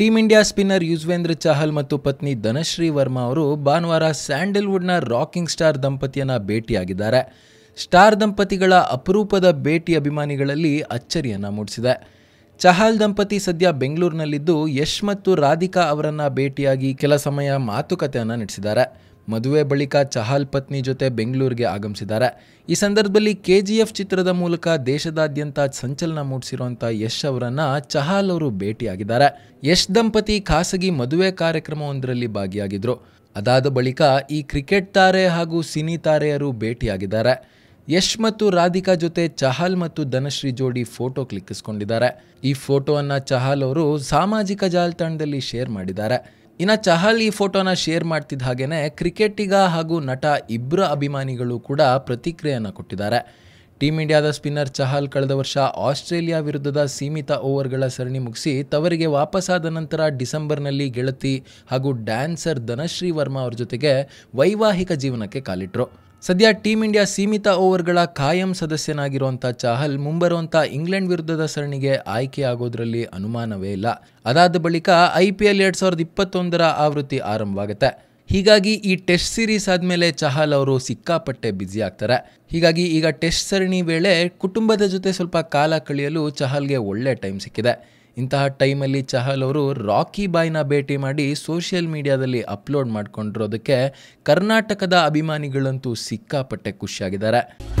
team India spinner Yuzvendra Chahal ಮತ್ತು ಪತ್ನಿ ಧನಶ್ರೀ ವರ್ಮಾ ಅವರು ಭಾನುವಾರ ಸ್ಯಾಂಡಲ್ವುಡ್ನ ರಾಕಿಂಗ್ ಸ್ಟಾರ್ ದಂಪತಿಯನ್ನು ಭೇಟಿಯಾಗಿದ್ದಾರೆ ಸ್ಟಾರ್ ದಂಪತಿಗಳ ಅಪರೂಪದ ಭೇಟಿ ಅಭಿಮಾನಿಗಳಲ್ಲಿ ಅಚ್ಚರಿಯನ್ನು ಮೂಡಿಸಿದೆ ಚಹಲ್ ದಂಪತಿ ಸದ್ಯ ಬೆಂಗಳೂರಿನಲ್ಲಿದ್ದು ಯಶ್ ಮತ್ತು ರಾಧಿಕಾ ಅವರನ್ನು ಭೇಟಿಯಾಗಿ ಕೆಲ ಸಮಯ ಮಾತುಕತೆಯನ್ನು ನಡೆಸಿದ್ದಾರೆ ಮದುವೆ ಬಳಿಕ ಚಹಾಲ್ ಪತ್ನಿ ಜೊತೆ ಬೆಂಗಳೂರಿಗೆ ಆಗಮಿಸಿದ್ದಾರೆ ಈ ಸಂದರ್ಭದಲ್ಲಿ ಕೆ ಚಿತ್ರದ ಮೂಲಕ ದೇಶದಾದ್ಯಂತ ಸಂಚಲನ ಮೂಡಿಸಿರುವಂತಹ ಯಶ್ ಅವರನ್ನ ಚಹಾಲ್ ಅವರು ಭೇಟಿಯಾಗಿದ್ದಾರೆ ಯಶ್ ದಂಪತಿ ಖಾಸಗಿ ಮದುವೆ ಕಾರ್ಯಕ್ರಮವೊಂದರಲ್ಲಿ ಭಾಗಿಯಾಗಿದ್ರು ಅದಾದ ಬಳಿಕ ಈ ಕ್ರಿಕೆಟ್ ತಾರೆ ಹಾಗೂ ಸಿನಿ ತಾರೆಯರು ಭೇಟಿಯಾಗಿದ್ದಾರೆ ಯಶ್ ಮತ್ತು ರಾಧಿಕಾ ಜೊತೆ ಚಹಲ್ ಮತ್ತು ಧನಶ್ರೀ ಜೋಡಿ ಫೋಟೋ ಕ್ಲಿಕ್ಕಿಸ್ಕೊಂಡಿದ್ದಾರೆ ಈ ಫೋಟೋವನ್ನು ಚಹಲ್ ಅವರು ಸಾಮಾಜಿಕ ಜಾಲತಾಣದಲ್ಲಿ ಶೇರ್ ಮಾಡಿದ್ದಾರೆ ಇನ್ನು ಚಹಲ್ ಈ ಫೋಟೋನ ಶೇರ್ ಮಾಡ್ತಿದ್ದ ಹಾಗೇನೆ ಕ್ರಿಕೆಟಿಗ ಹಾಗೂ ನಟ ಇಬ್ಬರ ಅಭಿಮಾನಿಗಳು ಕೂಡ ಪ್ರತಿಕ್ರಿಯೆಯನ್ನು ಕೊಟ್ಟಿದ್ದಾರೆ ಟೀಮ್ ಇಂಡಿಯಾದ ಸ್ಪಿನ್ನರ್ ಚಹಲ್ ಕಳೆದ ವರ್ಷ ಆಸ್ಟ್ರೇಲಿಯಾ ವಿರುದ್ಧದ ಸೀಮಿತ ಓವರ್ಗಳ ಸರಣಿ ಮುಗಿಸಿ ತವರಿಗೆ ವಾಪಸ್ಸಾದ ನಂತರ ಡಿಸೆಂಬರ್ನಲ್ಲಿ ಗೆಳತಿ ಹಾಗೂ ಡ್ಯಾನ್ಸರ್ ಧನಶ್ರೀ ವರ್ಮಾ ಅವ್ರ ಜೊತೆಗೆ ವೈವಾಹಿಕ ಜೀವನಕ್ಕೆ ಕಾಲಿಟ್ರು ಸದ್ಯ ಟೀಂ ಇಂಡಿಯಾ ಸೀಮಿತ ಓವರ್ಗಳ ಕಾಯಂ ಸದಸ್ಯನಾಗಿರುವಂಥ ಚಾಹಲ್ ಮುಂಬರುವಂಥ ಇಂಗ್ಲೆಂಡ್ ವಿರುದ್ಧದ ಸರಣಿಗೆ ಆಯ್ಕೆಯಾಗೋದ್ರಲ್ಲಿ ಅನುಮಾನವೇ ಇಲ್ಲ ಅದಾದ ಬಳಿಕ ಐ ಪಿ ಎಲ್ ಎರಡು ಸಾವಿರದ ಇಪ್ಪತ್ತೊಂದರ ಆವೃತ್ತಿ ಆರಂಭವಾಗುತ್ತೆ ಹೀಗಾಗಿ ಈ ಟೆಸ್ಟ್ ಸೀರೀಸ್ ಆದಮೇಲೆ ಚಹಲ್ ಅವರು ಸಿಕ್ಕಾಪಟ್ಟೆ ಬ್ಯುಸಿ ಆಗ್ತಾರೆ ಹೀಗಾಗಿ ಈಗ ಟೆಸ್ಟ್ ಸರಣಿ ವೇಳೆ ಕುಟುಂಬದ ಜೊತೆ ಸ್ವಲ್ಪ ಕಾಲ ಕಳೆಯಲು ಚಹಲ್ಗೆ ಒಳ್ಳೆ ಟೈಮ್ ಸಿಕ್ಕಿದೆ ಇಂತಹ ಟೈಮಲ್ಲಿ ಚಹಲ್ ಅವರು ರಾಕಿ ಬಾಯ್ನ ಭೇಟಿ ಮಾಡಿ ಸೋಷಿಯಲ್ ಮೀಡಿಯಾದಲ್ಲಿ ಅಪ್ಲೋಡ್ ಮಾಡಿಕೊಂಡಿರೋದಕ್ಕೆ ಕರ್ನಾಟಕದ ಅಭಿಮಾನಿಗಳಂತೂ ಸಿಕ್ಕಾಪಟ್ಟೆ ಖುಷಿಯಾಗಿದ್ದಾರೆ